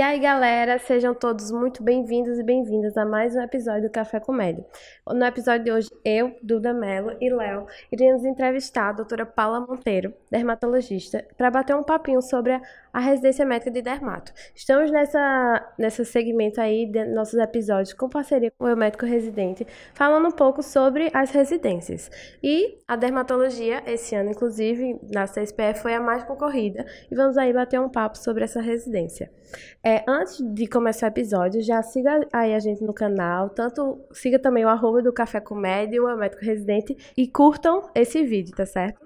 E aí, galera, sejam todos muito bem-vindos e bem-vindas a mais um episódio do Café Comédia. No episódio de hoje, eu, Duda Mello e Léo iremos entrevistar a doutora Paula Monteiro, dermatologista, para bater um papinho sobre a a residência médica de dermato. Estamos nessa, nesse segmento aí de nossos episódios com parceria com o médico residente, falando um pouco sobre as residências. E a dermatologia, esse ano, inclusive, na CSPE, foi a mais concorrida. E vamos aí bater um papo sobre essa residência. É, antes de começar o episódio, já siga aí a gente no canal, tanto siga também o arroba do Café Comédia, o médico residente, e curtam esse vídeo, tá certo?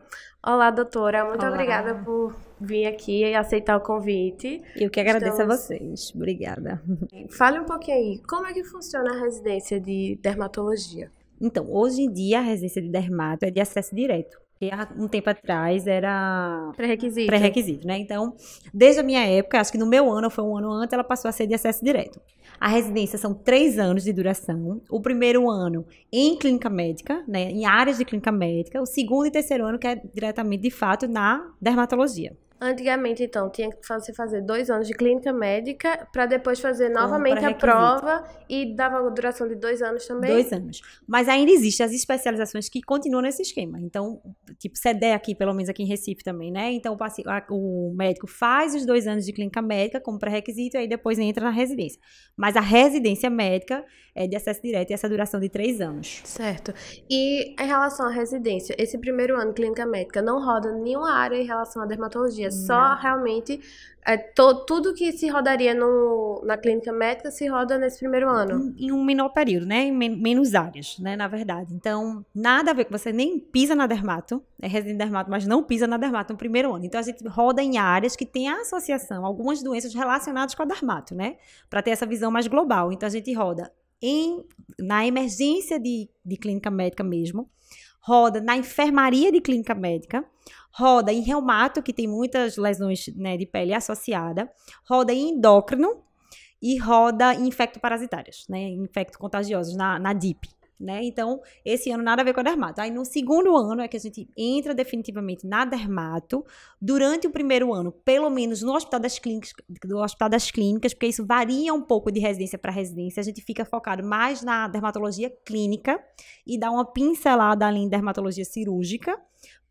Olá, doutora. Muito Olá. obrigada por vir aqui e aceitar o convite. Eu que agradeço Estamos... a vocês. Obrigada. Fale um pouquinho aí, como é que funciona a residência de dermatologia? Então, hoje em dia, a residência de dermato é de acesso direto há um tempo atrás era pré-requisito. Pré-requisito, né? Então, desde a minha época, acho que no meu ano, foi um ano antes, ela passou a ser de acesso direto. A residência são três anos de duração. O primeiro ano em clínica médica, né? Em áreas de clínica médica. O segundo e terceiro ano, que é diretamente, de fato, na dermatologia. Antigamente, então, tinha que você fazer dois anos de clínica médica para depois fazer novamente a prova e dava uma duração de dois anos também? Dois anos. Mas ainda existem as especializações que continuam nesse esquema. Então, tipo, CDE aqui, pelo menos aqui em Recife também, né? Então, o, médico faz os dois anos de clínica médica como pré-requisito e aí depois entra na residência. Mas a residência médica é de acesso direto e essa duração de três anos. Certo. E em relação à residência, esse primeiro ano de clínica médica não roda nenhuma área em relação à dermatologia, só realmente é, to, tudo que se rodaria no, na clínica médica se roda nesse primeiro ano. Em, em um menor período, né? Em men menos áreas, né? Na verdade. Então, nada a ver com você nem pisa na dermato, é residente de dermato, mas não pisa na dermato no primeiro ano. Então, a gente roda em áreas que tem associação, algumas doenças relacionadas com a dermato, né? Para ter essa visão mais global. Então, a gente roda em, na emergência de, de clínica médica mesmo, roda na enfermaria de clínica médica, roda em reumato, que tem muitas lesões né, de pele associada, roda em endócrino e roda em infecto-parasitárias, né, infectocontagiosas, na, na DIP. Né? Então, esse ano nada a ver com a dermato. Aí no segundo ano é que a gente entra definitivamente na dermato. Durante o primeiro ano, pelo menos no hospital das clínicas, do hospital das clínicas, porque isso varia um pouco de residência para residência, a gente fica focado mais na dermatologia clínica e dá uma pincelada ali em dermatologia cirúrgica,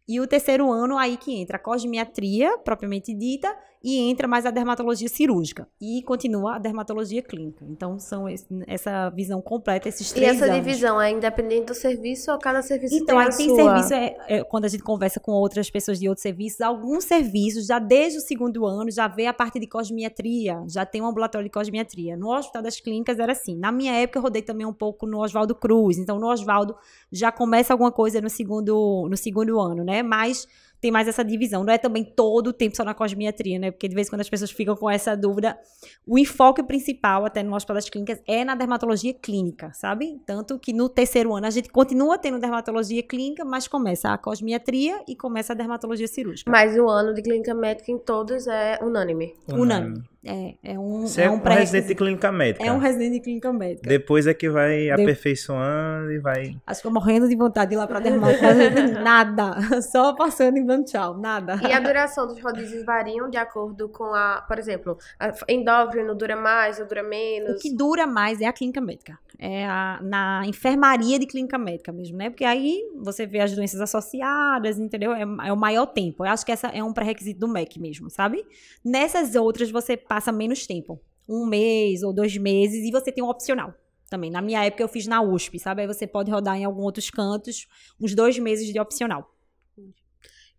e o terceiro ano aí que entra a cosmiatria, propriamente dita, e entra mais a dermatologia cirúrgica e continua a dermatologia clínica. Então são esse, essa visão completa esses três E essa anos. divisão é independente do serviço ou cada serviço então, tem aí tem serviço é, é, quando a gente conversa com outras pessoas de outros serviços, alguns serviços já desde o segundo ano já vê a parte de cosmiatria, já tem um ambulatório de cosmiatria. No Hospital das Clínicas era assim. Na minha época eu rodei também um pouco no Oswaldo Cruz. Então no Oswaldo já começa alguma coisa no segundo no segundo ano, né? Mas tem mais essa divisão. Não é também todo o tempo só na cosmiatria, né? Porque de vez em quando as pessoas ficam com essa dúvida. O enfoque principal, até no Hospital das Clínicas, é na dermatologia clínica, sabe? Tanto que no terceiro ano a gente continua tendo dermatologia clínica, mas começa a cosmiatria e começa a dermatologia cirúrgica. Mas o ano de clínica médica em todos é unânime. Unânime. unânime. É, é um, Você é, é um, um residente de clínica médica. É um residente de clínica médica. Depois é que vai aperfeiçoando e vai. Acho que eu morrendo de vontade de ir lá pra dermatologia. nada. Só passando em dando tchau, nada. E a duração dos rodízios variam de acordo com a, por exemplo, a endócrino dura mais ou dura menos? O que dura mais é a clínica médica. É a, na enfermaria de clínica médica mesmo, né? Porque aí você vê as doenças associadas, entendeu? É, é o maior tempo. Eu acho que essa é um pré-requisito do MEC mesmo, sabe? Nessas outras você passa passa menos tempo. Um mês ou dois meses, e você tem um opcional também. Na minha época eu fiz na USP, sabe? Aí você pode rodar em alguns outros cantos, uns dois meses de opcional.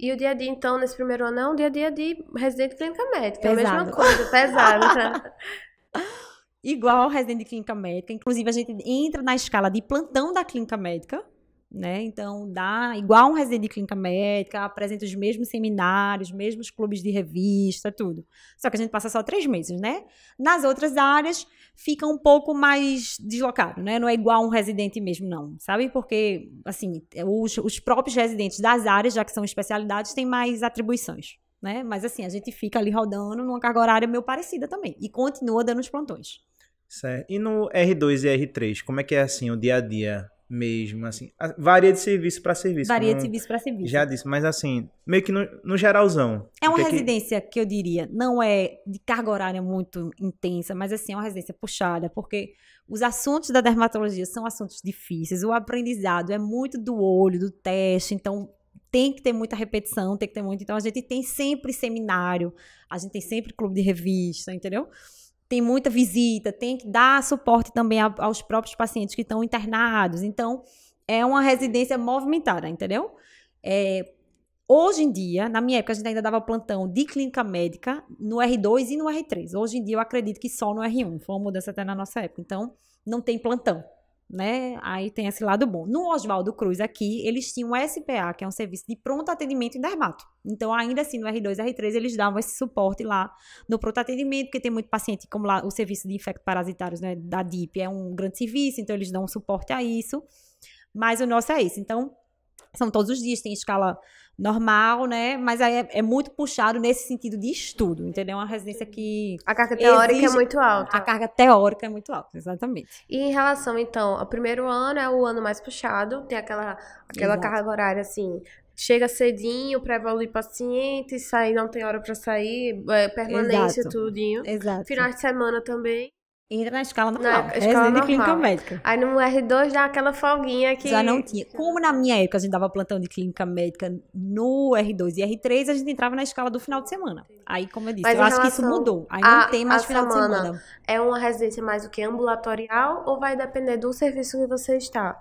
E o dia a dia, então, nesse primeiro ano, é um dia a dia de residente de clínica médica. É a mesma coisa, pesado. Tá? Igual residente de clínica médica. Inclusive, a gente entra na escala de plantão da clínica médica, né? Então, dá igual um residente de clínica médica, apresenta os mesmos seminários, mesmos clubes de revista, tudo. Só que a gente passa só três meses, né? Nas outras áreas, fica um pouco mais deslocado, né? Não é igual um residente mesmo, não, sabe? Porque, assim, os, os próprios residentes das áreas, já que são especialidades, têm mais atribuições. Né? Mas assim, a gente fica ali rodando numa carga horária meio parecida também. E continua dando os plantões. Certo. E no R2 e R3, como é que é assim o dia a dia mesmo, assim. Varia de serviço para serviço. Varia de serviço para serviço. Já disse, mas assim, meio que no, no geralzão. É uma é residência que... que... eu diria, não é de carga horária muito intensa, mas assim, é uma residência puxada, porque os assuntos da dermatologia são assuntos difíceis, o aprendizado é muito do olho, do teste, então tem que ter muita repetição, tem que ter muito. Então a gente tem sempre seminário, a gente tem sempre clube de revista, entendeu? tem muita visita, tem que dar suporte também a, aos próprios pacientes que estão internados. Então, é uma residência movimentada, entendeu? É, hoje em dia, na minha época, a gente ainda dava plantão de clínica médica no R2 e no R3. Hoje em dia, eu acredito que só no R1. Foi uma mudança até na nossa época. Então, não tem plantão né? Aí tem esse lado bom. No Oswaldo Cruz aqui, eles tinham o SPA, que é um serviço de pronto atendimento em dermato. Então, ainda assim, no R2, R3, eles davam esse suporte lá no pronto atendimento, porque tem muito paciente, como lá o serviço de infecto parasitários, né, da DIP, é um grande serviço, então eles dão um suporte a isso. Mas o nosso é isso. Então, são todos os dias, tem escala normal, né? Mas aí é, é, muito puxado nesse sentido de estudo, entendeu? É uma residência que. A carga teórica é exige... é muito alta. A carga teórica é muito alta, exatamente. E em relação, então, ao primeiro ano é o ano mais puxado, tem aquela, aquela carga horária assim. Chega cedinho para evoluir paciente, sair, não tem hora para sair, é, permanência, Exato. tudinho. Exato. Final de semana também. Entra na escala normal. Na residência normal. de clínica médica. Aí no R2 dá aquela folguinha que. Já não tinha. Como na minha época a gente dava plantão de clínica médica no R2 e R3, a gente entrava na escala do final de semana. Aí, como eu disse, Mas eu acho que isso mudou. Aí a, não tem mais final semana, de semana. É uma residência mais o que? Ambulatorial ou vai depender do serviço que você está?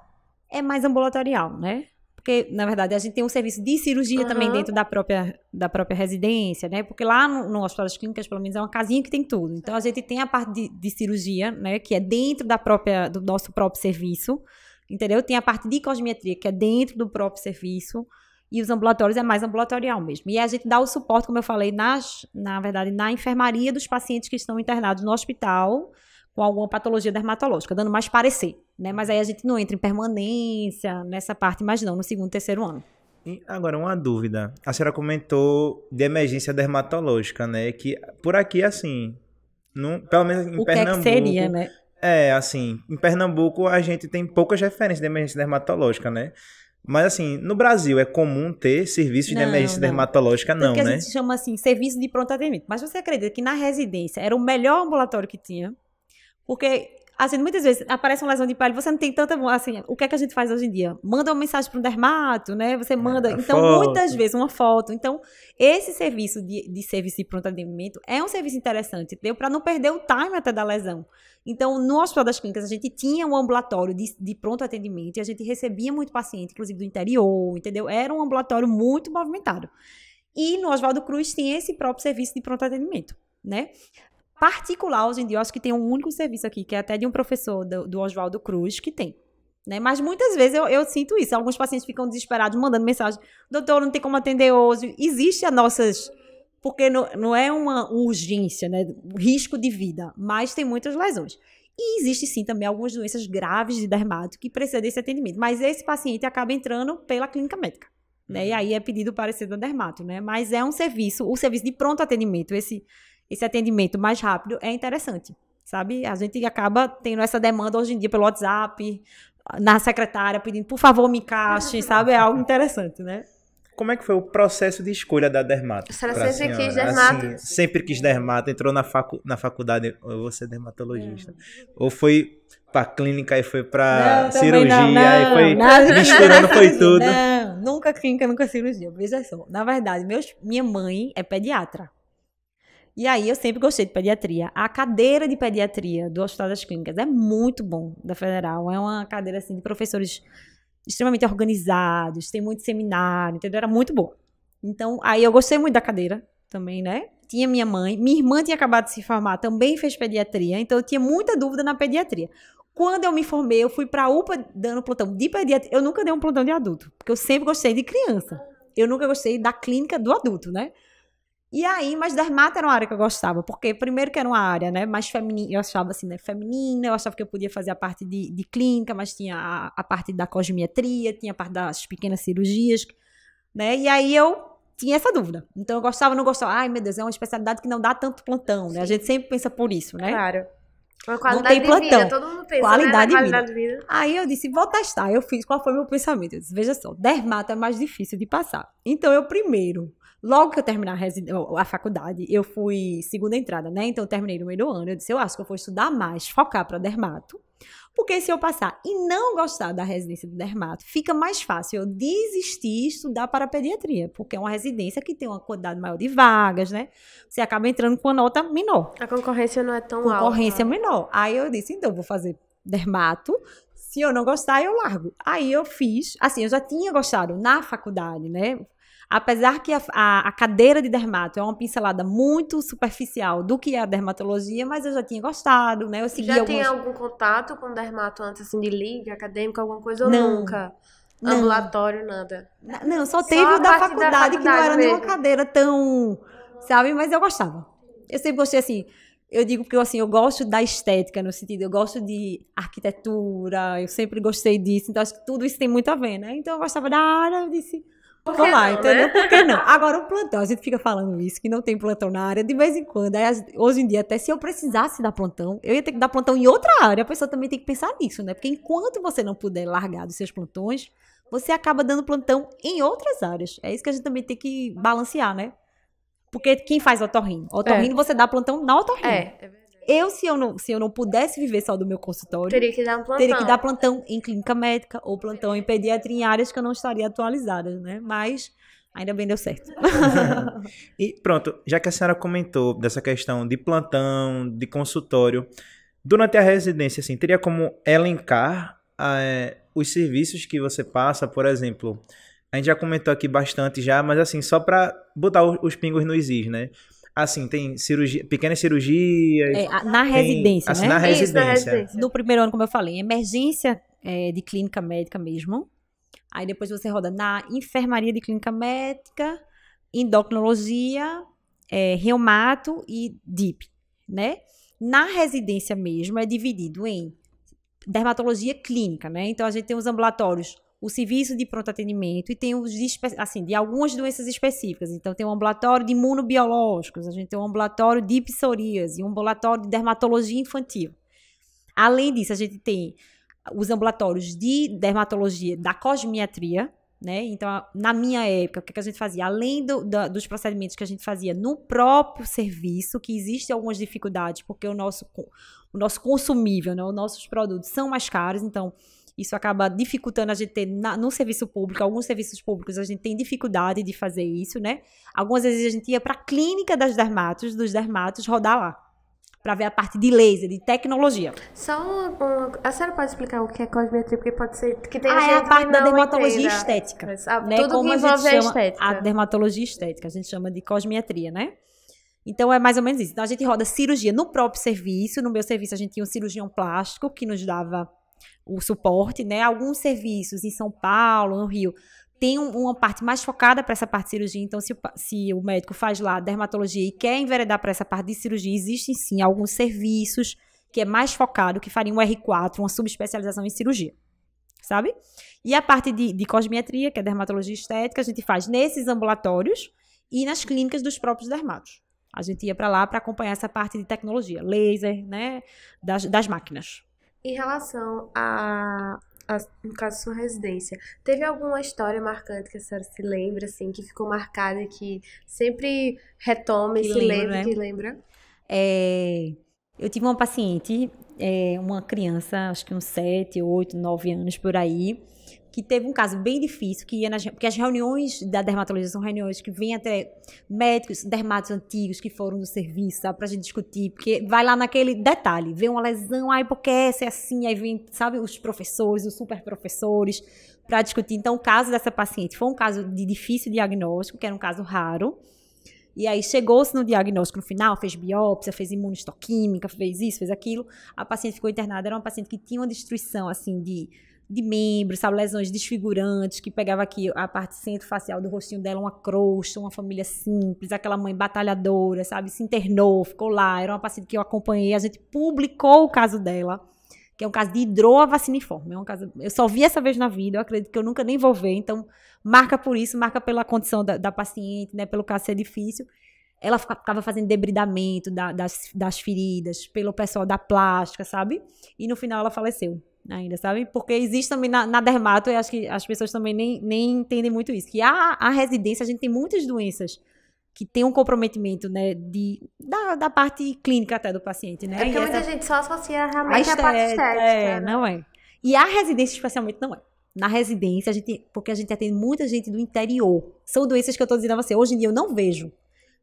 É mais ambulatorial, né? porque na verdade a gente tem um serviço de cirurgia uhum. também dentro da própria, da própria residência, né? Porque lá no, no Hospital das Clínicas, pelo menos, é uma casinha que tem tudo. Então a gente tem a parte de, de cirurgia, né? Que é dentro da própria, do nosso próprio serviço, entendeu? Tem a parte de cosmetria, que é dentro do próprio serviço. E os ambulatórios é mais ambulatorial mesmo. E a gente dá o suporte, como eu falei, nas, na verdade, na enfermaria dos pacientes que estão internados no hospital com alguma patologia dermatológica, dando mais parecer, né? Mas aí a gente não entra em permanência nessa parte, mas não no segundo, terceiro ano. E agora, uma dúvida. A senhora comentou de emergência dermatológica, né? Que por aqui, assim, não, pelo menos em o Pernambuco... Que é que seria, né? É, assim, em Pernambuco a gente tem poucas referências de emergência dermatológica, né? Mas assim, no Brasil é comum ter serviços de emergência não. dermatológica, não, né? a gente chama assim, serviço de pronto atendimento. Mas você acredita que na residência era o melhor ambulatório que tinha? Porque assim, muitas vezes aparece uma lesão de pele, você não tem tanta. Assim, o que é que a gente faz hoje em dia? Manda uma mensagem para um dermato, né? Você é, manda. É, então, foto. muitas vezes, uma foto. Então, esse serviço de, de serviço de pronto atendimento é um serviço interessante, entendeu? Para não perder o time até da lesão. Então, no Hospital das Clínicas, a gente tinha um ambulatório de, de pronto atendimento e a gente recebia muito paciente, inclusive do interior, entendeu? Era um ambulatório muito movimentado. E no Oswaldo Cruz tinha esse próprio serviço de pronto atendimento né? particular hoje em dia, eu acho que tem um único serviço aqui, que é até de um professor do, do Oswaldo Cruz, que tem. Né? Mas muitas vezes eu, eu, sinto isso. Alguns pacientes ficam desesperados, mandando mensagem: doutor, não tem como atender hoje. Existe as nossas. Porque não, não é uma urgência, né? risco de vida, mas tem muitas lesões. E existe sim também algumas doenças graves de dermato que precisam desse atendimento. Mas esse paciente acaba entrando pela clínica médica. Né? E uhum. aí é pedido o parecer do dermato, né? Mas é um serviço, o serviço de pronto atendimento, esse esse atendimento mais rápido é interessante, sabe? A gente acaba tendo essa demanda hoje em dia pelo WhatsApp, na secretária pedindo, por favor, me encaixe, sabe? É algo interessante, né? Como é que foi o processo de escolha da dermato? A é senhora sempre quis dermato? Assim, sempre quis dermato, entrou na, facu na faculdade, eu vou ser dermatologista. É. Ou foi pra clínica e foi pra não, cirurgia, não, não, e foi nada, misturando, foi tudo. Não, nunca clínica, nunca cirurgia, veja só. Na verdade, meus, minha mãe é pediatra. E aí eu sempre gostei de pediatria. A cadeira de pediatria do Hospital das Clínicas é muito bom da Federal. É uma cadeira assim de professores extremamente organizados, tem muito seminário, entendeu? Era muito boa. Então, aí eu gostei muito da cadeira também, né? Tinha minha mãe, minha irmã tinha acabado de se formar, também fez pediatria, então eu tinha muita dúvida na pediatria. Quando eu me formei, eu fui para UPA dando plantão de pediatria. Eu nunca dei um plantão de adulto, porque eu sempre gostei de criança. Eu nunca gostei da clínica do adulto, né? E aí, mas dermata era uma área que eu gostava, porque primeiro que era uma área, né, mais feminina, eu achava assim, né, feminina, eu achava que eu podia fazer a parte de, de clínica, mas tinha a, a, parte da cosmetria, tinha a parte das pequenas cirurgias, né, e aí eu tinha essa dúvida. Então eu gostava, não gostava, ai meu Deus, é uma especialidade que não dá tanto plantão, né, Sim. a gente sempre pensa por isso, né. Claro. Uma qualidade não tem plantão. Vida, todo mundo pensa, né, qualidade, né? de, qualidade vida. de vida. Aí eu disse, vou testar. Eu fiz, qual foi o meu pensamento? Eu disse, veja só, dermata é mais difícil de passar. Então eu primeiro Logo que eu terminar a, a faculdade, eu fui segunda entrada, né? Então eu terminei no meio do ano. Eu disse, eu acho que eu vou estudar mais, focar para dermato. Porque se eu passar e não gostar da residência do dermato, fica mais fácil eu desistir e estudar para pediatria, porque é uma residência que tem uma quantidade maior de vagas, né? Você acaba entrando com uma nota menor. A concorrência não é tão concorrência alta. Concorrência né? é menor. Aí eu disse, então vou fazer dermato. Se eu não gostar, eu largo. Aí eu fiz, assim, eu já tinha gostado na faculdade, né? Apesar que a, a, a, cadeira de dermato é uma pincelada muito superficial do que é a dermatologia, mas eu já tinha gostado, né? Eu segui já tem algum contato com dermato antes, assim, de liga acadêmica, alguma coisa ou Não. nunca? Não. Ambulatório, nada. Não, só teve só o da faculdade, da faculdade, que não era mesmo. nenhuma cadeira tão. Sabe? Mas eu gostava. Eu sempre gostei assim. Eu digo porque assim, eu gosto da estética, no sentido, eu gosto de arquitetura, eu sempre gostei disso, então acho que tudo isso tem muito a ver, né? Então eu gostava da área, eu disse, por Olá, não, né? entendeu? Né? Por que não? Agora, o plantão, a gente fica falando isso, que não tem plantão na área, de vez em quando. Aí, hoje em dia, até se eu precisasse dar plantão, eu ia ter que dar plantão em outra área. A pessoa também tem que pensar nisso, né? Porque enquanto você não puder largar dos seus plantões, você acaba dando plantão em outras áreas. É isso que a gente também tem que balancear, né? Porque quem faz otorrino? Otorrino é. você dá plantão na otorrino. É, é verdade. Eu, se eu, não, se eu não pudesse viver só do meu consultório, teria que dar um plantão. Teria que dar plantão em clínica médica ou plantão em pediatria em áreas que eu não estaria atualizada, né? Mas ainda bem deu certo. e pronto, já que a senhora comentou dessa questão de plantão, de consultório, durante a residência, assim, teria como elencar é, os serviços que você passa, por exemplo. A gente já comentou aqui bastante já, mas assim, só para botar os pingos nos is, né? assim, tem cirurgia, pequenas cirurgias. É, na tem, residência, assim, né? Na residência. Isso, na residência. No primeiro ano, como eu falei, emergência é, de clínica médica mesmo. Aí depois você roda na enfermaria de clínica médica, endocrinologia, é, reumato e DIP, né? Na residência mesmo é dividido em dermatologia clínica, né? Então a gente tem os ambulatórios o serviço de pronto atendimento e tem os de, assim, de algumas doenças específicas. Então tem um ambulatório de imunobiológicos, a gente tem um ambulatório de psoríase, um ambulatório de dermatologia infantil. Além disso, a gente tem os ambulatórios de dermatologia da cosmiatria, né? Então, na minha época, o é que, a gente fazia? Além do, da, dos procedimentos que a gente fazia no próprio serviço, que existem algumas dificuldades, porque o nosso, o nosso consumível, né? os nossos produtos são mais caros, então isso acaba dificultando a gente ter na, no serviço público, alguns serviços públicos a gente tem dificuldade de fazer isso, né? Algumas vezes a gente ia para a clínica das dermatos, dos dermatos, rodar lá para ver a parte de laser, de tecnologia. Só uma, uma, a senhora pode explicar o que é cosmetria, porque pode ser que tenha ah, gente é a parte da dermatologia entenda. estética, Mas, ah, né? Tudo Como que envolve a, gente a estética. a dermatologia estética, a gente chama de cosmetria, né? Então é mais ou menos isso. Então a gente roda cirurgia no próprio serviço, no meu serviço a gente tinha um cirurgião plástico que nos dava o suporte, né? Alguns serviços em São Paulo, no Rio, tem uma parte mais focada para essa parte de cirurgia. Então, se o, se o médico faz lá dermatologia e quer enveredar para essa parte de cirurgia, existem sim alguns serviços que é mais focado, que faria um R4, uma subespecialização em cirurgia, sabe? E a parte de, de cosmetria, que é dermatologia estética, a gente faz nesses ambulatórios e nas clínicas dos próprios dermatos. A gente ia para lá para acompanhar essa parte de tecnologia, laser, né, das, das máquinas. Em relação a, a, no caso da sua residência, teve alguma história marcante que a senhora se lembra, assim, que ficou marcada, que sempre retoma e se lembra, lembra né? que lembra? É, eu tive uma paciente, é, uma criança, acho que uns 7, 8, 9 anos por aí, que teve um caso bem difícil, que ia nas, porque as reuniões da dermatologia são reuniões que vêm até médicos, dermatos antigos que foram do serviço, sabe, pra gente discutir, porque vai lá naquele detalhe, vê uma lesão, aí porque essa é assim, aí vem, sabe, os professores, os super professores, para discutir. Então, o caso dessa paciente foi um caso de difícil diagnóstico, que era um caso raro, e aí chegou-se no diagnóstico no final, fez biópsia, fez imunistoquímica, fez isso, fez aquilo. A paciente ficou internada, era uma paciente que tinha uma destruição assim de de membros, sabe? Lesões desfigurantes, que pegava aqui a parte centro-facial do rostinho dela, uma crosta, uma família simples, aquela mãe batalhadora, sabe? Se internou, ficou lá. Era uma paciente que eu acompanhei, a gente publicou o caso dela, que é um caso de hidroavaciniforme. É um caso, eu só vi essa vez na vida, eu acredito que eu nunca nem vou ver. Então, marca por isso, marca pela condição da, da paciente, né? Pelo caso ser difícil ela ficava fazendo debridamento da, das, das feridas pelo pessoal da plástica, sabe? E no final ela faleceu ainda, sabe? Porque existe também na, na dermato, eu acho que as pessoas também nem, nem entendem muito isso, que a, a residência, a gente tem muitas doenças que tem um comprometimento, né, de, da, da parte clínica até do paciente, né? É porque e muita essa... gente só associa realmente a, a parte estética. É, né? não é. E a residência especialmente não é. Na residência, a gente, porque a gente atende muita gente do interior. São doenças que eu estou dizendo a você, hoje em dia eu não vejo.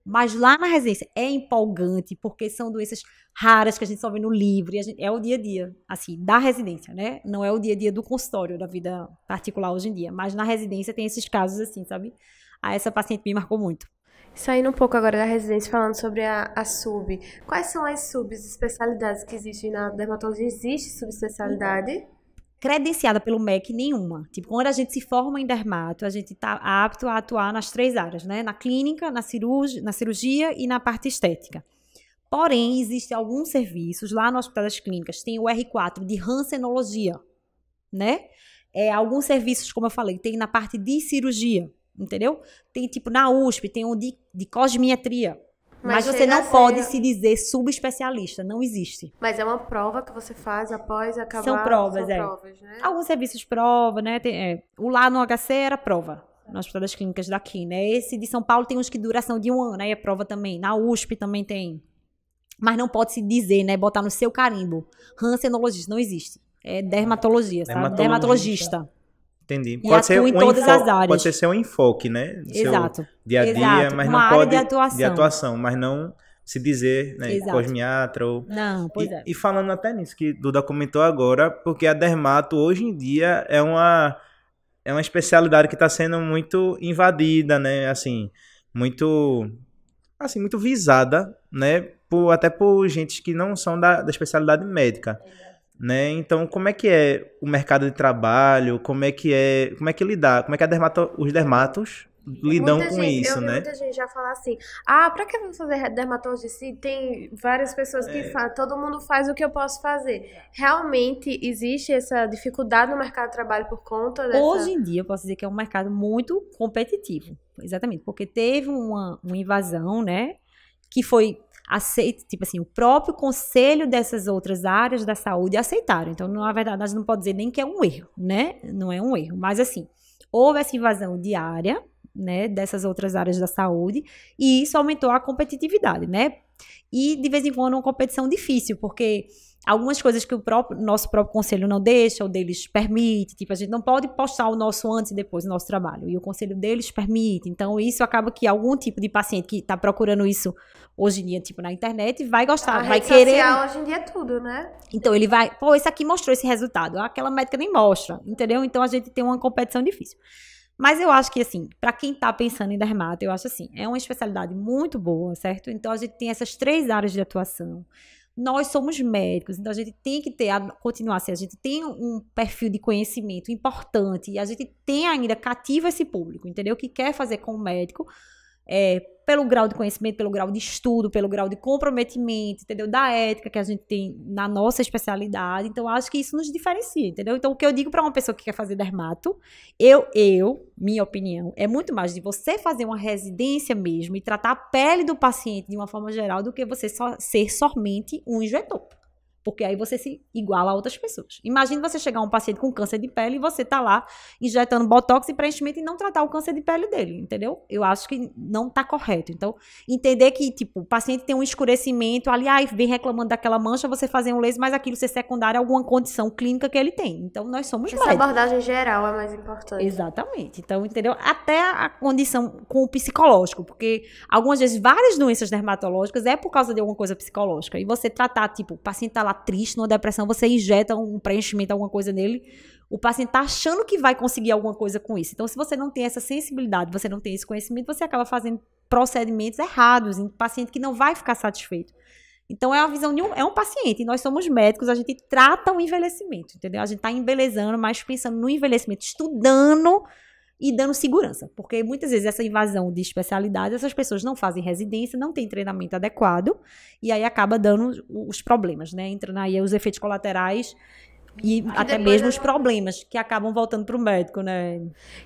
Mas lá na residência é empolgante, porque são doenças raras que a gente só vê no livro, e gente, é o dia a dia, assim, da residência, né? Não é o dia a dia do consultório, da vida particular hoje em dia. Mas na residência tem esses casos assim, sabe? a ah, essa paciente me marcou muito. Saindo um pouco agora da residência, falando sobre a, a sub. Quais são as subespecialidades que existem na dermatologia? Existe subespecialidade? credenciada pelo MEC nenhuma. Tipo, quando a gente se forma em dermato, a gente está apto a atuar nas três áreas, né? Na clínica, na, cirurg... na cirurgia e na parte estética. Porém, existem alguns serviços lá no Hospital das Clínicas, tem o R4 de rancenologia, né? É, alguns serviços, como eu falei, tem na parte de cirurgia, entendeu? Tem tipo na USP, tem um de, de cosmiatria, mas, Mas você não pode ser... se dizer subespecialista, não existe. Mas é uma prova que você faz após acabar. São provas, são é. Provas, né? Alguns serviços prova, né? Tem, é. O lá no HC era prova. Nas Hospital das Clínicas daqui, né? Esse de São Paulo tem uns que duração de um ano, aí é prova também. Na USP também tem. Mas não pode se dizer, né? Botar no seu carimbo. hansenologista não existe. É dermatologia, sabe? Dermatologista. dermatologista. Entendi. E pode ser em um todas as áreas. Pode ser seu enfoque, né? Exato. dia a dia, Exato. mas Uma não pode. De atuação. de atuação. mas não se dizer, né? Exato. Cosmiatra ou. Não, pois e, é. E falando até nisso que Duda comentou agora, porque a dermato hoje em dia é uma é uma especialidade que está sendo muito invadida, né? Assim, muito assim muito visada, né? Por, até por gente que não são da, da especialidade médica. Exato né? Então, como é que é o mercado de trabalho? Como é que é, como é que lidar? Como é que dermato, os dermatos lidam muita com gente, isso, eu né? Muita gente já fala assim: "Ah, para que vamos fazer dermatose Tem várias pessoas que é... falam, todo mundo faz o que eu posso fazer". Realmente existe essa dificuldade no mercado de trabalho por conta dessa Hoje em dia eu posso dizer que é um mercado muito competitivo. Exatamente, porque teve uma, uma invasão, né, que foi aceite, tipo assim, o próprio conselho dessas outras áreas da saúde aceitaram. Então, na verdade, a gente não pode dizer nem que é um erro, né? Não é um erro. Mas, assim, houve essa invasão diária, né, dessas outras áreas da saúde, e isso aumentou a competitividade, né? E, de vez em quando, uma competição difícil, porque algumas coisas que o próprio, nosso próprio conselho não deixa, ou deles permite, tipo, a gente não pode postar o nosso antes e depois do nosso trabalho, e o conselho deles permite, então isso acaba que algum tipo de paciente que está procurando isso hoje em dia, tipo, na internet, vai gostar, a vai querer. Social, hoje em dia é tudo, né? Então ele vai, pô, esse aqui mostrou esse resultado, aquela médica nem mostra, entendeu? Então a gente tem uma competição difícil. Mas eu acho que, assim, para quem está pensando em dermato, eu acho assim, é uma especialidade muito boa, certo? Então a gente tem essas três áreas de atuação. Nós somos médicos, então a gente tem que ter, a, continuar assim, a gente tem um perfil de conhecimento importante e a gente tem ainda cativo esse público, entendeu? Que quer fazer com o médico, é, pelo grau de conhecimento, pelo grau de estudo, pelo grau de comprometimento, entendeu? Da ética que a gente tem na nossa especialidade. Então, acho que isso nos diferencia, entendeu? Então, o que eu digo para uma pessoa que quer fazer dermato, eu, eu, minha opinião, é muito mais de você fazer uma residência mesmo e tratar a pele do paciente de uma forma geral do que você só ser somente um injetor porque aí você se iguala a outras pessoas. Imagina você chegar a um paciente com câncer de pele e você tá lá injetando botox e preenchimento e não tratar o câncer de pele dele, entendeu? Eu acho que não tá correto. Então, entender que, tipo, o paciente tem um escurecimento, ali aí vem reclamando daquela mancha, você fazer um laser, mas aquilo ser secundário a alguma condição clínica que ele tem. Então, nós somos Essa médicos. abordagem geral é mais importante. Exatamente. Então, entendeu? Até a condição com o psicológico, porque algumas vezes várias doenças dermatológicas é por causa de alguma coisa psicológica. E você tratar, tipo, o paciente tá lá triste, numa depressão, você injeta um preenchimento, alguma coisa nele, o paciente está achando que vai conseguir alguma coisa com isso. Então, se você não tem essa sensibilidade, você não tem esse conhecimento, você acaba fazendo procedimentos errados em paciente que não vai ficar satisfeito. Então, é uma visão de um, é um paciente, e nós somos médicos, a gente trata o envelhecimento, entendeu? A gente está embelezando, mas pensando no envelhecimento, estudando e dando segurança, porque muitas vezes essa invasão de especialidade, essas pessoas não fazem residência, não têm treinamento adequado, e aí acaba dando os problemas, né? Entrando aí os efeitos colaterais e até mesmo os problemas que acabam voltando para o médico, né?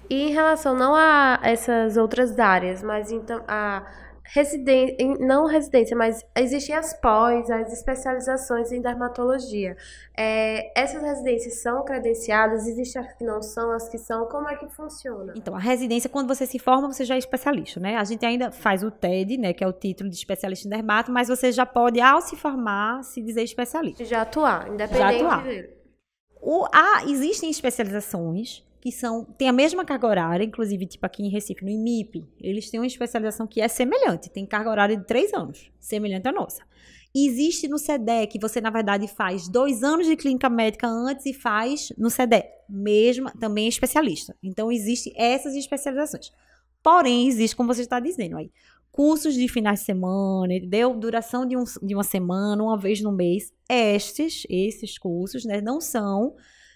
E em relação não a essas outras áreas, mas então a residência, não residência, mas existem as pós, as especializações em dermatologia. É, essas residências são credenciadas, existem as que não são, as que são, como é que funciona? Então, a residência, quando você se forma, você já é especialista, né? A gente ainda faz o TED, né, que é o título de especialista em dermato, mas você já pode, ao se formar, se dizer especialista. Já atuar, independente já atuar. dele. O, há, existem especializações que são tem a mesma carga horária, inclusive tipo aqui em Recife, no IMIP, eles têm uma especialização que é semelhante, tem carga horária de três anos, semelhante à nossa. existe no SEDEC, você na verdade faz dois anos de clínica médica antes e faz no SEDEC, mesma, também é especialista. Então existe essas especializações. Porém, existe, como você está dizendo aí, cursos de finais de semana, deu Duração de, um, de uma semana, uma vez no mês. Estes, esses cursos, né, não são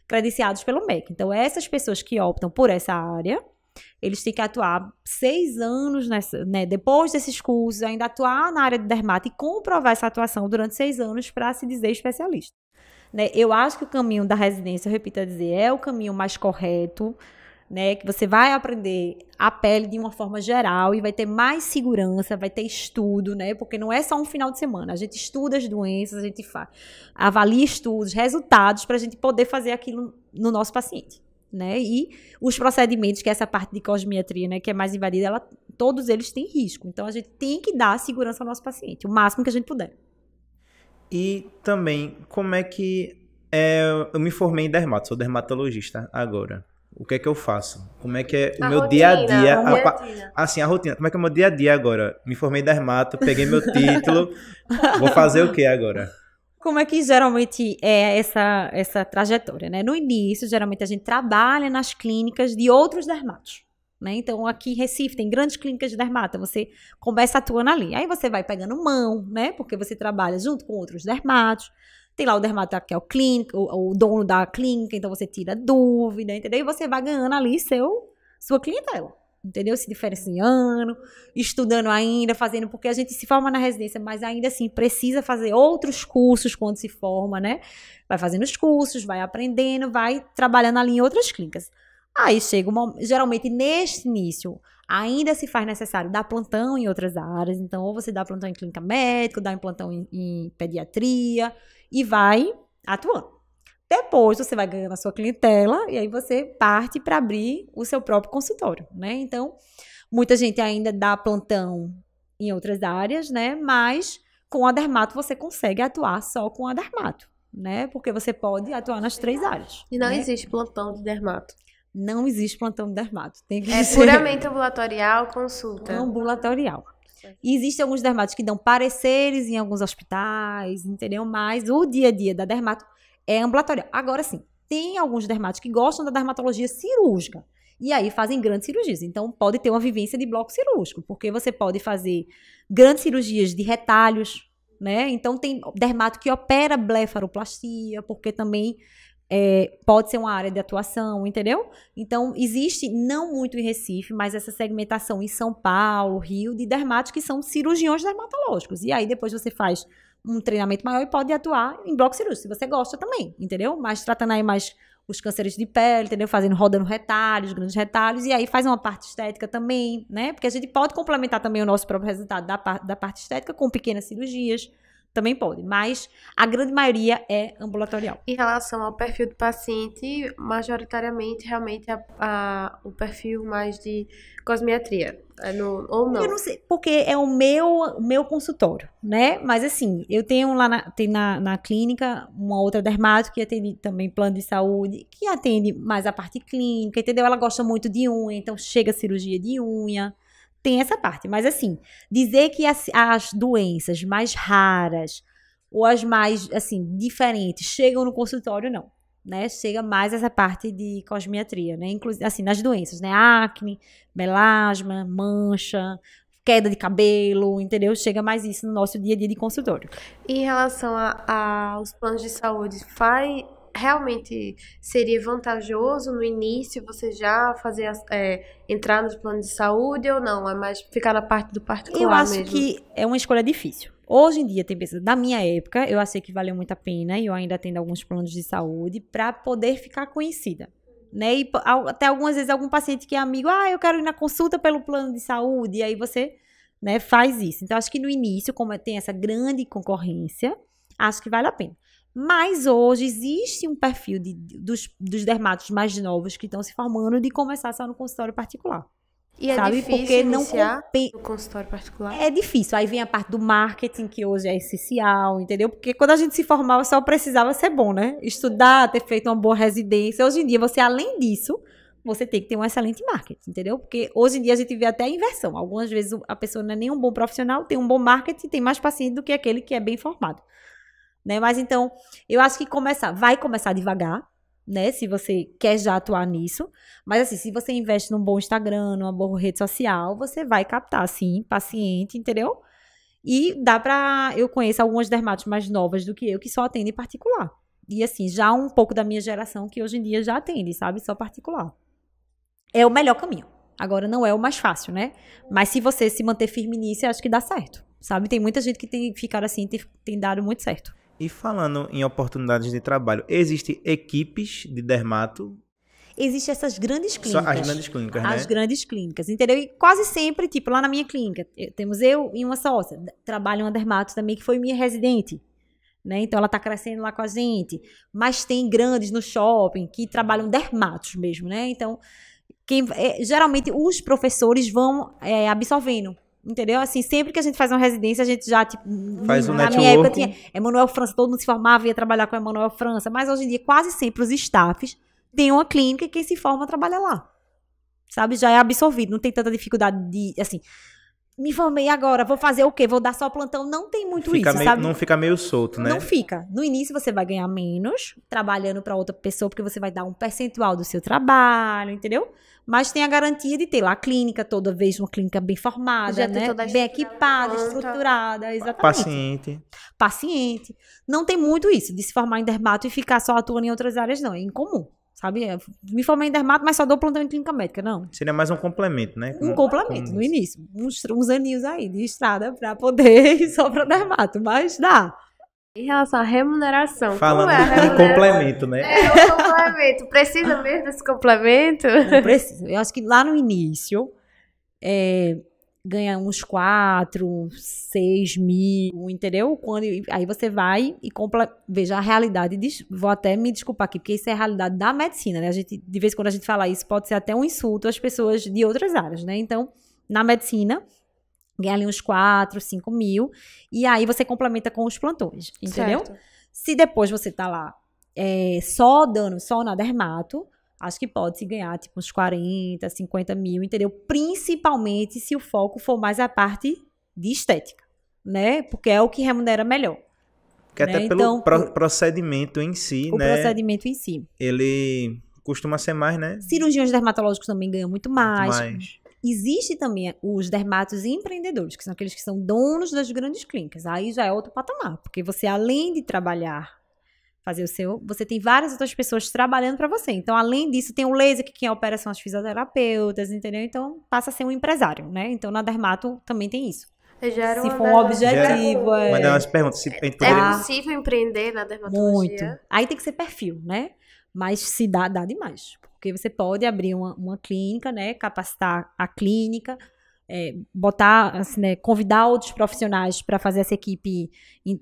credenciados pelo MEC. Então, essas pessoas que optam por essa área, eles têm que atuar seis anos nessa, né, depois desses cursos, ainda atuar na área de dermato e comprovar essa atuação durante seis anos para se dizer especialista. Né? Eu acho que o caminho da residência, eu repito a dizer, é o caminho mais correto, né? Que você vai aprender a pele de uma forma geral e vai ter mais segurança, vai ter estudo, né? Porque não é só um final de semana. A gente estuda as doenças, a gente avalia estudos, resultados para a gente poder fazer aquilo no nosso paciente. Né? E os procedimentos, que é essa parte de cosmetria, né, que é mais invadida, ela, todos eles têm risco. Então a gente tem que dar segurança ao nosso paciente, o máximo que a gente puder. E também, como é que. É, eu me formei em dermato, sou dermatologista agora o que é que eu faço? Como é que é o a meu rotina, dia a dia? A pa... Assim, a rotina. Como é que é o meu dia a dia agora? Me formei em matas, peguei meu título. vou fazer o que agora? Como é que geralmente é essa, essa trajetória, né? No início, geralmente a gente trabalha nas clínicas de outros dermatos. Né? Então, aqui em Recife tem grandes clínicas de dermato. você começa atuando ali. Aí você vai pegando mão, né? Porque você trabalha junto com outros dermatos. Tem lá o dermatologista que é o clínico, o, o dono da clínica, então você tira dúvida, entendeu? E você vai ganhando ali seu, sua clientela entendeu? Se diferenciando, estudando ainda, fazendo, porque a gente se forma na residência, mas ainda assim precisa fazer outros cursos quando se forma, né? Vai fazendo os cursos, vai aprendendo, vai trabalhando ali em outras clínicas. Aí chega uma, geralmente neste início, ainda se faz necessário dar plantão em outras áreas, então ou você dá plantão em clínica médica, dá plantão em, em pediatria, e vai atuando. Depois você vai ganhando a sua clientela e aí você parte para abrir o seu próprio consultório, né? Então, muita gente ainda dá plantão em outras áreas, né? Mas com a dermato você consegue atuar só com a dermato, né? Porque você pode atuar nas três áreas. E não né? existe plantão de dermato. Não existe plantão de dermato. Tem que é ser... puramente ambulatorial, consulta. Ambulatorial. E existem alguns dermatos que dão pareceres em alguns hospitais, entendeu? Mas o dia a dia da dermato é ambulatorial. Agora sim, tem alguns dermatos que gostam da dermatologia cirúrgica. E aí fazem grandes cirurgias. Então pode ter uma vivência de bloco cirúrgico, porque você pode fazer grandes cirurgias de retalhos, né? Então tem dermato que opera blefaroplastia, porque também é, pode ser uma área de atuação, entendeu? Então, existe, não muito em Recife, mas essa segmentação em São Paulo, Rio, de dermatos que são cirurgiões dermatológicos. E aí depois você faz um treinamento maior e pode atuar em bloco cirúrgico, se você gosta também, entendeu? Mas tratando aí mais os cânceres de pele, entendeu? Fazendo, rodando retalhos, grandes retalhos, e aí faz uma parte estética também, né? Porque a gente pode complementar também o nosso próprio resultado da, da parte estética com pequenas cirurgias, também pode, mas a grande maioria é ambulatorial. Em relação ao perfil do paciente, majoritariamente realmente a, o perfil mais de cosmiatria. É no, ou não? Eu não sei, porque é o meu, meu consultório, né? Mas assim, eu tenho lá na, tem na, na clínica uma outra dermato que atende também plano de saúde, que atende mais a parte clínica, entendeu? Ela gosta muito de unha, então chega cirurgia de unha. Tem essa parte, mas assim, dizer que as, as doenças mais raras ou as mais, assim, diferentes chegam no consultório, não. Né, chega mais essa parte de cosmetria, né? Inclusive, assim, nas doenças, né? Acne, melasma, mancha, queda de cabelo, entendeu? Chega mais isso no nosso dia a dia de consultório. E em relação aos planos de saúde, faz, realmente seria vantajoso no início você já fazer as, é, entrar nos planos de saúde ou não? É mais ficar na parte do particular Eu acho mesmo. que é uma escolha difícil. Hoje em dia tem pessoas, na minha época, eu achei que valeu muito a pena e eu ainda atendo alguns planos de saúde para poder ficar conhecida. Né? E até algumas vezes algum paciente que é amigo, ah, eu quero ir na consulta pelo plano de saúde, e aí você né, faz isso. Então, acho que no início, como tem essa grande concorrência, acho que vale a pena. Mas hoje existe um perfil de, dos, dos dermatos mais novos que estão se formando de começar só no consultório particular. E é sabe? é difícil Porque não compen... o consultório particular. É difícil. Aí vem a parte do marketing, que hoje é essencial, entendeu? Porque quando a gente se formava, só precisava ser bom, né? Estudar, ter feito uma boa residência. Hoje em dia, você, além disso, você tem que ter um excelente marketing, entendeu? Porque hoje em dia a gente vê até a inversão. Algumas vezes a pessoa não é nem um bom profissional, tem um bom marketing, tem mais paciente do que aquele que é bem formado né? Mas então, eu acho que vai começar devagar, né? Se você quer já atuar nisso. Mas assim, se você investe num bom Instagram, numa boa rede social, você vai captar, assim, paciente, entendeu? E dá pra. Eu conheço algumas dermatos mais novas do que eu que só atendem particular. E assim, já um pouco da minha geração que hoje em dia já atende, sabe? Só particular. É o melhor caminho. Agora não é o mais fácil, né? Mas se você se manter firme nisso, eu acho que dá certo. Sabe? Tem muita gente que tem ficado assim, tem, tem dado muito certo. E falando em oportunidades de trabalho, existem equipes de dermato existem essas grandes clínicas. Só as grandes clínicas, né? As grandes clínicas, entendeu? E quase sempre, tipo, lá na minha clínica, eh, temos eu e uma sócia, trabalha uma dermato também, que foi minha residente. Né? Então ela está crescendo lá com a gente. Mas tem grandes no shopping que trabalham dermatos mesmo, né? Então, quem, é, geralmente os professores vão é, absorvendo Entendeu? Assim, sempre que a gente faz uma residência, a gente já, tipo, faz um na networking. minha época tinha Emanuel França, todo mundo se formava e ia trabalhar com Emanuel França, mas hoje em dia quase sempre os staffs têm uma clínica e quem se forma trabalha lá. Sabe? Já é absorvido, não tem tanta dificuldade de, assim, me formei agora, vou fazer o quê? Vou dar só plantão? Não tem muito fica isso, meio, sabe? Não fica meio solto, né? Não fica. No início você vai ganhar menos trabalhando para outra pessoa, porque você vai dar um percentual do seu trabalho, entendeu? Mas tem a garantia de ter lá a clínica toda vez, uma clínica bem formada, Já né? bem equipada, estruturada, exatamente. Paciente. Paciente. Não tem muito isso, de se formar em dermato e ficar só atuando em outras áreas, não. É incomum. Sabe? Eu é, me formei em dermato, mas só dou plantão em clínica médica, não. Seria mais um complemento, né? Como, um complemento, no início. Uns, uns aninhos aí de estrada para poder ir só para dermato, mas dá. Em relação à remuneração, Falando é de complemento, né? É, um complemento. Precisa mesmo desse complemento? Não precisa. Eu acho que lá no início, é, ganha uns 4, 6 mil, entendeu? Quando, aí você vai e compra, veja a realidade, vou até me desculpar aqui, porque isso é a realidade da medicina, né? A gente, de vez em quando a gente fala isso, pode ser até um insulto às pessoas de outras áreas, né? Então, na medicina, ganha ali uns 4, 5 mil, e aí você complementa com os plantões, entendeu? Certo. Se depois você tá lá é, só dando, só na dermato, acho que pode se ganhar tipo uns 40, 50 mil, entendeu? Principalmente se o foco for mais a parte de estética, né? Porque é o que remunera melhor. Que né? até então, pelo pro procedimento em si, o né? O procedimento em si. Ele costuma ser mais, né? Cirurgiões dermatológicos também ganham muito mais. Muito mais. Existe também os dermatos empreendedores, que são aqueles que são donos das grandes clínicas. Aí já é outro patamar, porque você além de trabalhar fazer o seu, você tem várias outras pessoas trabalhando para você. Então, além disso, tem o laser que quem opera são as fisioterapeutas, entendeu? Então, passa a ser um empresário, né? Então, na Dermato também tem isso. Gera se for um objetivo. É. é... umas perguntas. Se é, é possível empreender na dermatologia? Muito. Aí tem que ser perfil, né? Mas se dá, dá demais. Porque você pode abrir uma, uma clínica, né? Capacitar a clínica, é, botar, assim, né, convidar outros profissionais para fazer essa equipe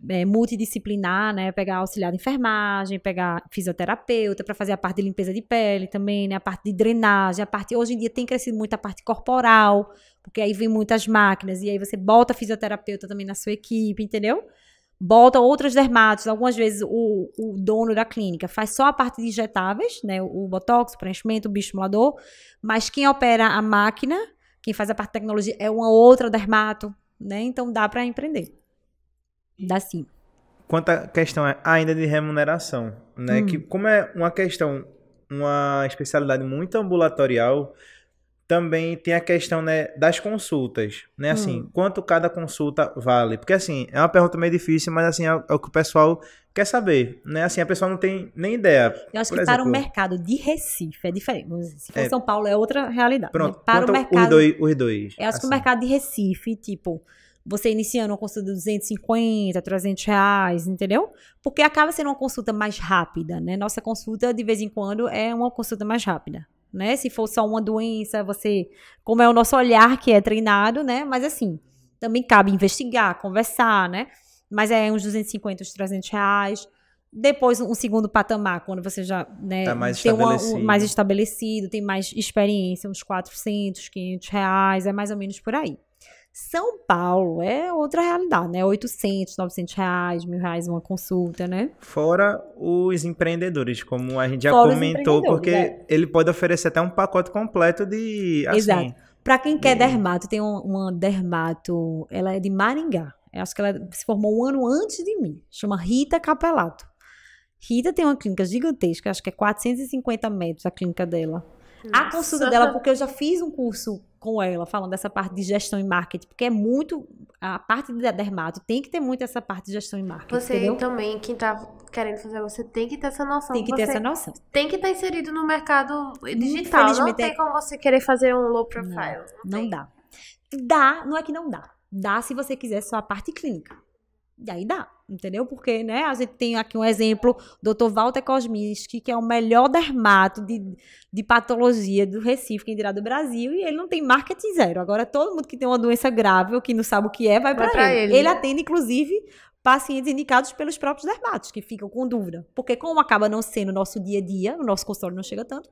é, multidisciplinar, né, pegar auxiliar de enfermagem, pegar fisioterapeuta para fazer a parte de limpeza de pele também, né, a parte de drenagem, a parte hoje em dia tem crescido muito a parte corporal, porque aí vem muitas máquinas e aí você bota fisioterapeuta também na sua equipe, entendeu? Bota outras dermatos, algumas vezes o, o dono da clínica faz só a parte de injetáveis, né, o botox, o preenchimento, o bioestimulador, mas quem opera a máquina quem faz a parte da tecnologia é uma outra dermato, né? Então dá para empreender. Dá sim. Quanto à questão ainda de remuneração, né? Hum. Que como é uma questão, uma especialidade muito ambulatorial, também tem a questão né, das consultas, né? Assim, hum. quanto cada consulta vale? Porque assim, é uma pergunta meio difícil, mas assim, é, é o que o pessoal quer saber, né? Assim, a pessoa não tem nem ideia. Eu acho Por que exemplo, para o mercado de Recife é diferente. Se for é, São Paulo é outra realidade. Pronto, né? para o mercado... Os dois, os dois. Eu acho assim. que o assim. mercado de Recife, tipo, você iniciando uma consulta de 250, 300 reais, entendeu? Porque acaba sendo uma consulta mais rápida, né? Nossa consulta, de vez em quando, é uma consulta mais rápida. Né? Se for só uma doença, você. Como é o nosso olhar que é treinado, né? Mas assim, também cabe investigar, conversar, né? mas é uns 250, uns 300 reais. Depois, um segundo patamar, quando você já né, tá mais tem estabelecido. Um, mais estabelecido, tem mais experiência, uns 400, 500 reais, é mais ou menos por aí. São Paulo é outra realidade, né? 800, 900 reais, mil reais uma consulta, né? Fora os empreendedores, como a gente já Fora comentou, porque né? ele pode oferecer até um pacote completo de. Assim, Exato. Para quem quer dermato, tem uma dermato, ela é de Maringá. Eu acho que ela se formou um ano antes de mim. Chama Rita Capelato. Rita tem uma clínica gigantesca, acho que é 450 metros a clínica dela. Nossa. A consulta dela, porque eu já fiz um curso com ela, falando dessa parte de gestão e marketing, porque é muito. A parte da dermato tem que ter muito essa parte de gestão e marketing. Você entendeu? também, quem tá querendo fazer, você tem que ter essa noção. Tem que ter essa noção. Tem que estar tá inserido no mercado digital. Não tem é... como você querer fazer um low profile. Não, não, não dá. Dá, não é que não dá. Dá se você quiser só a parte clínica. E aí dá, entendeu? Porque, né, a gente tem aqui um exemplo, Dr. Walter Kosminski, que é o melhor dermato de, de patologia do Recife, quem dirá do Brasil, e ele não tem marketing zero. Agora, todo mundo que tem uma doença grave ou que não sabe o que é, vai, vai para ele. ele. Ele né? atende, inclusive, pacientes indicados pelos próprios dermatos, que ficam com dúvida. Porque como acaba não sendo nosso dia a dia, o nosso consultório não chega tanto,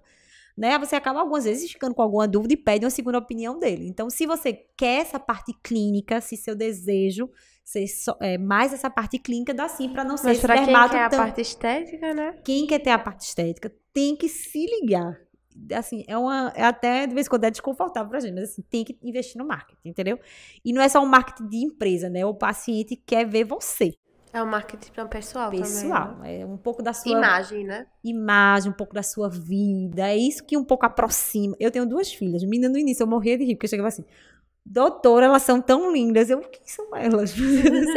né? Você acaba algumas vezes ficando com alguma dúvida e pede uma segunda opinião dele. Então, se você quer essa parte clínica, se seu desejo ser só, é, mais essa parte clínica, dá sim para não ser Mas pra quem quer tão... a parte estética, né? Quem quer ter a parte estética tem que se ligar assim, é uma. É até de vez em quando é desconfortável pra gente, mas assim, tem que investir no marketing, entendeu? E não é só um marketing de empresa, né? O paciente quer ver você. É um marketing pessoal, pessoal também, Pessoal, né? é um pouco da sua imagem, né? Imagem, um pouco da sua vida. É isso que um pouco aproxima. Eu tenho duas filhas. Menina, no início eu morria de rir, porque eu chegava assim: doutora, elas são tão lindas. Eu, quem são elas?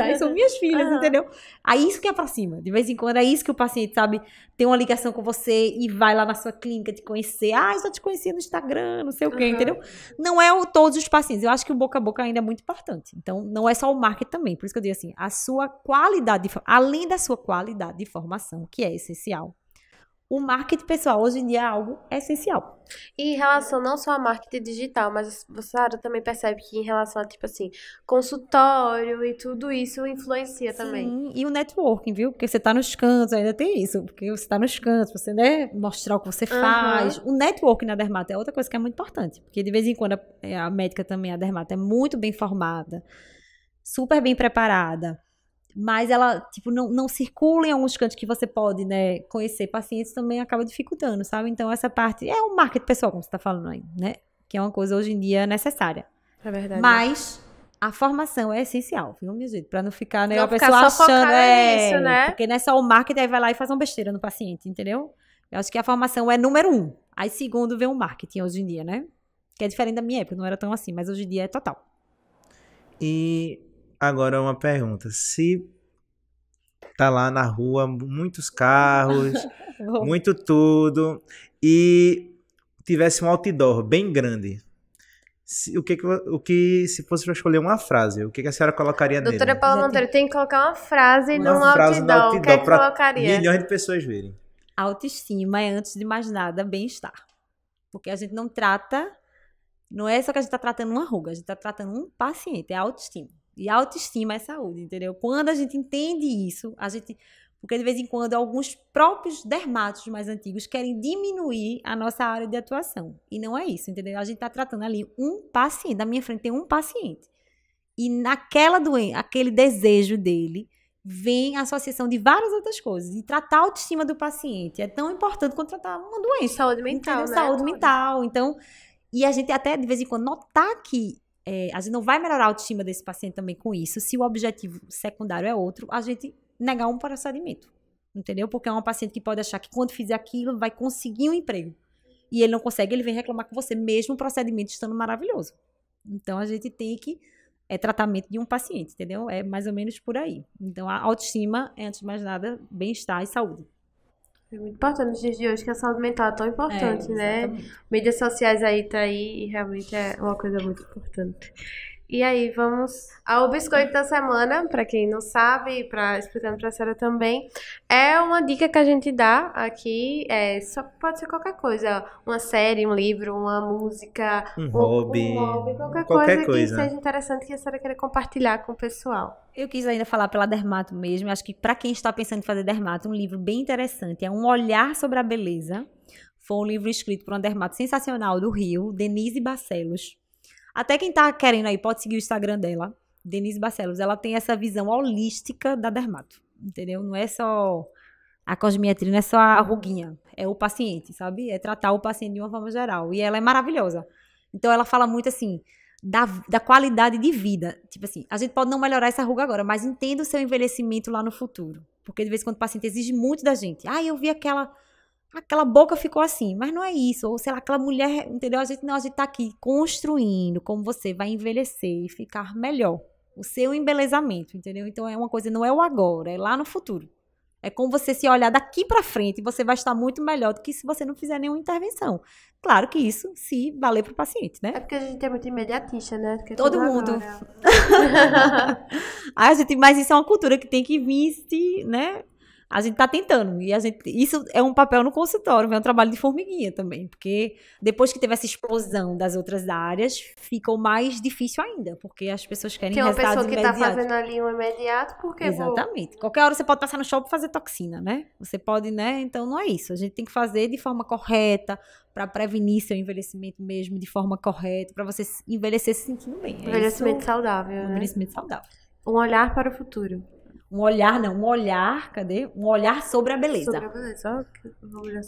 Aí são minhas filhas, uhum. entendeu? Aí isso que é cima. De vez em quando é isso que o paciente, sabe, tem uma ligação com você e vai lá na sua clínica te conhecer. Ah, eu só te conheci no Instagram, não sei o quê, uhum. entendeu? Não é o, todos os pacientes. Eu acho que o boca a boca ainda é muito importante. Então, não é só o marketing também. Por isso que eu digo assim, a sua qualidade, além da sua qualidade de formação, que é essencial, o marketing pessoal hoje em dia é algo essencial. E em relação não só a marketing digital, mas você Sara, também percebe que em relação a, tipo assim, consultório e tudo isso influencia Sim, também. Sim, e o networking, viu? Porque você está nos cantos, ainda tem isso, porque você está nos cantos, você, né, mostrar o que você faz. O networking na dermata é outra coisa que é muito importante, porque de vez em quando a, é, a médica também, a dermata, é muito bem formada, super bem preparada mas ela, tipo, não, não circula em alguns cantos que você pode, né, conhecer pacientes também acaba dificultando, sabe? Então, essa parte é um marketing pessoal, como você tá falando aí, né? Que é uma coisa hoje em dia necessária. É verdade. Mas a formação é essencial, viu, meu jeito? Pra não ficar, né, não a ficar pessoa achando, é, isso, né? Porque não é só o marketing, aí vai lá e faz uma besteira no paciente, entendeu? Eu acho que a formação é número um. Aí, segundo, vem o marketing hoje em dia, né? Que é diferente da minha época, não era tão assim, mas hoje em dia é total. E agora uma pergunta. Se tá lá na rua muitos carros, muito tudo, e tivesse um outdoor bem grande, se, o que, o que se fosse para escolher uma frase, o que, que a senhora colocaria Doutora nele? Doutora Paula Monteiro, tem que colocar uma frase uma num frase outdoor. outdoor. O que, é que colocaria? Milhões de pessoas verem. Autoestima é, antes de mais nada, bem-estar. Porque a gente não trata, não é só que a gente está tratando uma ruga, a gente está tratando um paciente, é autoestima. E autoestima é saúde, entendeu? Quando a gente entende isso, a gente. Porque de vez em quando alguns próprios dermatos mais antigos querem diminuir a nossa área de atuação. E não é isso, entendeu? A gente está tratando ali um paciente. Na minha frente tem um paciente. E naquela doença, aquele desejo dele, vem a associação de várias outras coisas. E tratar a autoestima do paciente é tão importante quanto tratar uma doença. Saúde mental. Né? Saúde mental. Então, e a gente até de vez em quando notar que é, a gente não vai melhorar a autoestima desse paciente também com isso, se o objetivo secundário é outro, a gente negar um procedimento. Entendeu? Porque é uma paciente que pode achar que quando fizer aquilo vai conseguir um emprego. E ele não consegue, ele vem reclamar com você, mesmo o procedimento estando maravilhoso. Então a gente tem que. É tratamento de um paciente, entendeu? É mais ou menos por aí. Então a autoestima é, antes de mais nada, bem-estar e saúde. É muito importante nos dias de hoje que a saúde mental é tão importante, é, né? Mídias sociais aí tá aí e realmente é uma coisa muito importante. E aí, vamos ao biscoito da semana, para quem não sabe, para explicando para a Sara também, é uma dica que a gente dá aqui, é, só pode ser qualquer coisa, uma série, um livro, uma música, um, um hobby, um hobby qualquer, qualquer coisa, coisa, que seja interessante que a Sara queira compartilhar com o pessoal. Eu quis ainda falar pela Dermato mesmo, acho que para quem está pensando em fazer Dermato, um livro bem interessante, é Um Olhar sobre a Beleza. Foi um livro escrito por um dermato sensacional do Rio, Denise Bacelos. Até quem tá querendo aí pode seguir o Instagram dela, Denise Barcelos. Ela tem essa visão holística da dermato, entendeu? Não é só a cosmiatria, não é só a ruguinha, é o paciente, sabe? É tratar o paciente de uma forma geral. E ela é maravilhosa. Então ela fala muito assim, da, da, qualidade de vida. Tipo assim, a gente pode não melhorar essa ruga agora, mas entenda o seu envelhecimento lá no futuro. Porque de vez em quando o paciente exige muito da gente. Ah, eu vi aquela aquela boca ficou assim, mas não é isso, ou sei lá, aquela mulher, entendeu? A gente não, a gente tá aqui construindo como você vai envelhecer e ficar melhor. O seu embelezamento, entendeu? Então é uma coisa, não é o agora, é lá no futuro. É como você se olhar daqui para frente, você vai estar muito melhor do que se você não fizer nenhuma intervenção. Claro que isso se valer para o paciente, né? É porque a gente é muito imediatista, né? Porque Todo mundo. ai a gente, mas isso é uma cultura que tem que vir, se, né? a gente tá tentando. E a gente. Isso é um papel no consultório, é um trabalho de formiguinha também. Porque depois que teve essa explosão das outras áreas, ficou mais difícil ainda, porque as pessoas querem Tem uma pessoa que está tá fazendo ali um imediato, porque. Exatamente. Vou... Qualquer hora você pode passar no shopping e fazer toxina, né? Você pode, né? Então não é isso. A gente tem que fazer de forma correta, para prevenir seu envelhecimento mesmo de forma correta, para você envelhecer se sentindo bem. É envelhecimento isso, saudável. Um né? Envelhecimento saudável. Um olhar para o futuro. Um olhar, não, um olhar, cadê? Um olhar sobre a beleza. Sobre a beleza.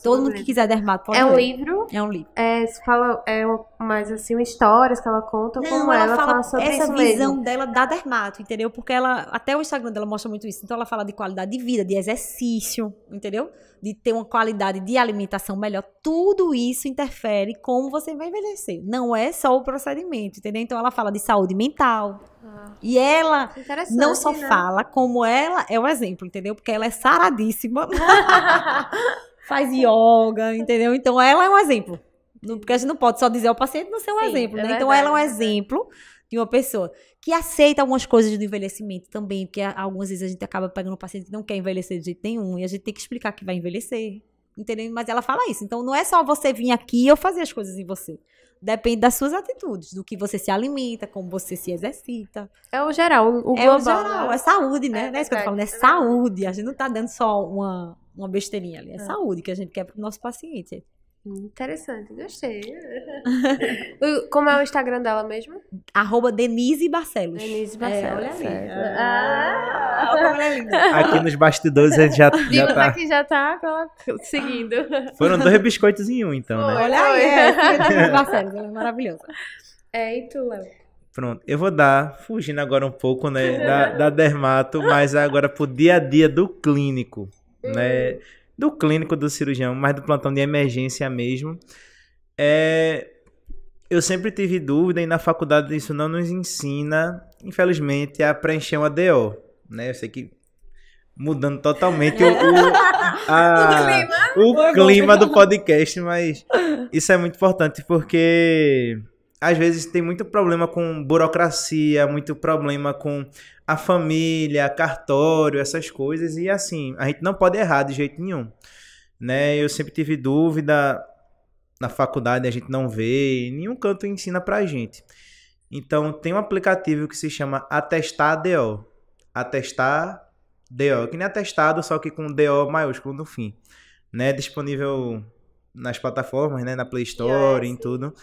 Todo mundo que quiser dermato pode É um ler. livro. É um livro. É, fala, é mais assim, histórias que ela conta, não, como ela, ela fala, fala, sobre Essa visão mesmo. dela da dermato, entendeu? Porque ela, até o Instagram dela mostra muito isso. Então ela fala de qualidade de vida, de exercício, entendeu? De ter uma qualidade de alimentação melhor. Tudo isso interfere como você vai envelhecer. Não é só o procedimento, entendeu? Então ela fala de saúde mental, ah, e ela não só né? fala, como ela é o exemplo, entendeu? Porque ela é saradíssima. Faz yoga, entendeu? Então ela é um exemplo. Porque a gente não pode só dizer ao paciente não ser um Sim, exemplo, é né? É então ela é um é exemplo de uma pessoa que aceita algumas coisas do envelhecimento também, porque algumas vezes a gente acaba pegando um paciente que não quer envelhecer de jeito nenhum e a gente tem que explicar que vai envelhecer, entendeu? Mas ela fala isso. Então não é só você vir aqui e eu fazer as coisas em você. Depende das suas atitudes, do que você se alimenta, como você se exercita. É o geral, o, é global. É o geral, né? é saúde, né? É, é isso que eu tô falando, é, é saúde. A gente não tá dando só uma, uma besteirinha ali, é, é, saúde que a gente quer pro nosso paciente. Interessante, gostei. Como é o Instagram dela mesmo? Arroba Denise Barcelos. Denise é, Barcelos. É, olha ali. Ah, ah, é Aqui nos bastidores a gente já, Digo, já tá... Aqui já tá seguindo. Foram dois biscoitos em um, então, né? Olha aí, é, Denise Barcelos, ela é maravilhosa. É, e tu, Léo? Pronto, eu vou dar, fugindo agora um pouco, né, da, da dermato, mas agora pro dia a dia do clínico, né? Hum do clínico do cirurgião, mas do plantão de emergência mesmo. É, eu sempre tive dúvida e na faculdade isso não nos ensina, infelizmente, a preencher uma DO. Né? Eu sei que mudando totalmente o, o, a, o clima do podcast, mas isso é muito importante porque às vezes tem muito problema com burocracia, muito problema com a família, cartório, essas coisas e assim, a gente não pode errar de jeito nenhum. Né? Eu sempre tive dúvida na faculdade, a gente não vê, nenhum canto ensina pra gente. Então tem um aplicativo que se chama Atestar DO. Atestar DO, que nem atestado, só que com DO maiúsculo no fim. Né? Disponível nas plataformas, né? na Play Store, yes. em tudo.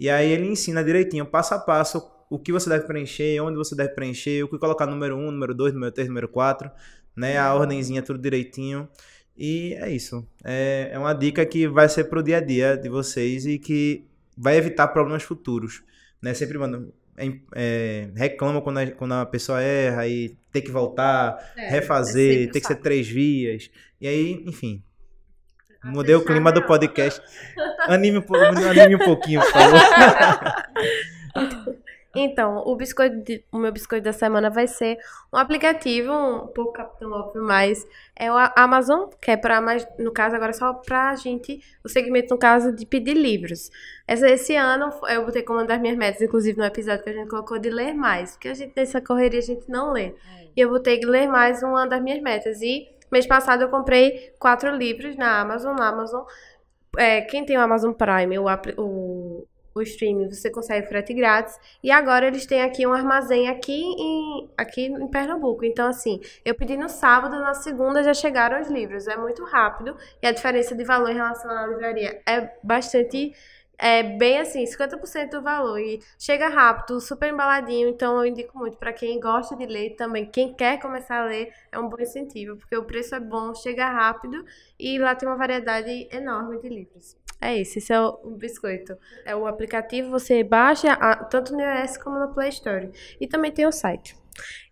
E aí ele ensina direitinho, passo a passo, o que você deve preencher, onde você deve preencher, o que colocar número 1, número 2, número 3, número 4, né? A uhum. ordenzinha, tudo direitinho. E é isso. É, é uma dica que vai ser pro dia a dia de vocês e que vai evitar problemas futuros. Né? Sempre mando, é, é, reclama quando a, quando a pessoa erra e tem que voltar, é, refazer, é tem que ser três vias. E aí, enfim. Mudei o clima do né? podcast. Anime, anime um pouquinho, por favor. Então, o, biscoito de, o meu biscoito da semana vai ser um aplicativo, um pouco Capitão Óbvio, mas é o Amazon, que é para mais, no caso agora é só para a gente, o segmento no caso de pedir livros. esse ano eu botei como uma das minhas metas, inclusive no episódio que a gente colocou de ler mais, porque a gente nessa correria a gente não lê. É. E eu botei que ler mais uma das minhas metas. E mês passado eu comprei quatro livros na Amazon, na Amazon é, quem tem o Amazon Prime, o, o, o streaming, você consegue frete grátis. E agora eles têm aqui um armazém aqui em, aqui em Pernambuco. Então, assim, eu pedi no sábado, na segunda já chegaram os livros. É muito rápido. E a diferença de valor em relação à livraria é bastante é bem assim, 50% do valor e chega rápido, super embaladinho, então eu indico muito para quem gosta de ler também, quem quer começar a ler, é um bom incentivo, porque o preço é bom, chega rápido e lá tem uma variedade enorme de livros. É isso, esse é o biscoito. É o aplicativo, você baixa tanto no iOS como no Play Store. E também tem o site.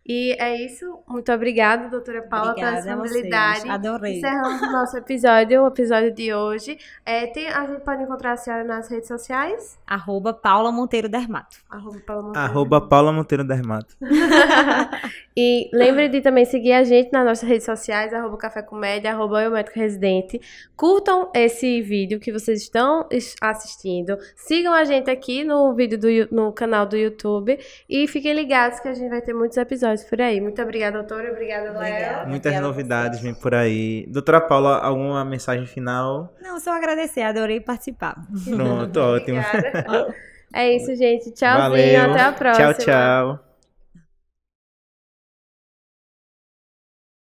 E é isso. Muito obrigada, doutora Paula, obrigada pela disponibilidade. Adorei. Encerramos o nosso episódio, o episódio de hoje. É, tem, a gente pode encontrar a senhora nas redes sociais? Arroba Paula Monteiro Dermato. Arroba Paula Monteiro, Arroba Paula Monteiro Dermato. e lembre de também seguir a gente nas nossas redes sociais, arroba Café Comédia, arroba Eu Médico Residente. Curtam esse vídeo que vocês estão assistindo. Sigam a gente aqui no vídeo do, no canal do YouTube. E fiquem ligados que a gente vai ter muitos episódios novidades por aí. Muito obrigada, doutora. Obrigada, Léo. Muitas obrigada novidades vêm por aí. Doutora Paula, alguma mensagem final? Não, só agradecer. Adorei participar. Pronto, ótimo. é isso, gente. Tchauzinho. Valeu. Até a próxima. Tchau, tchau.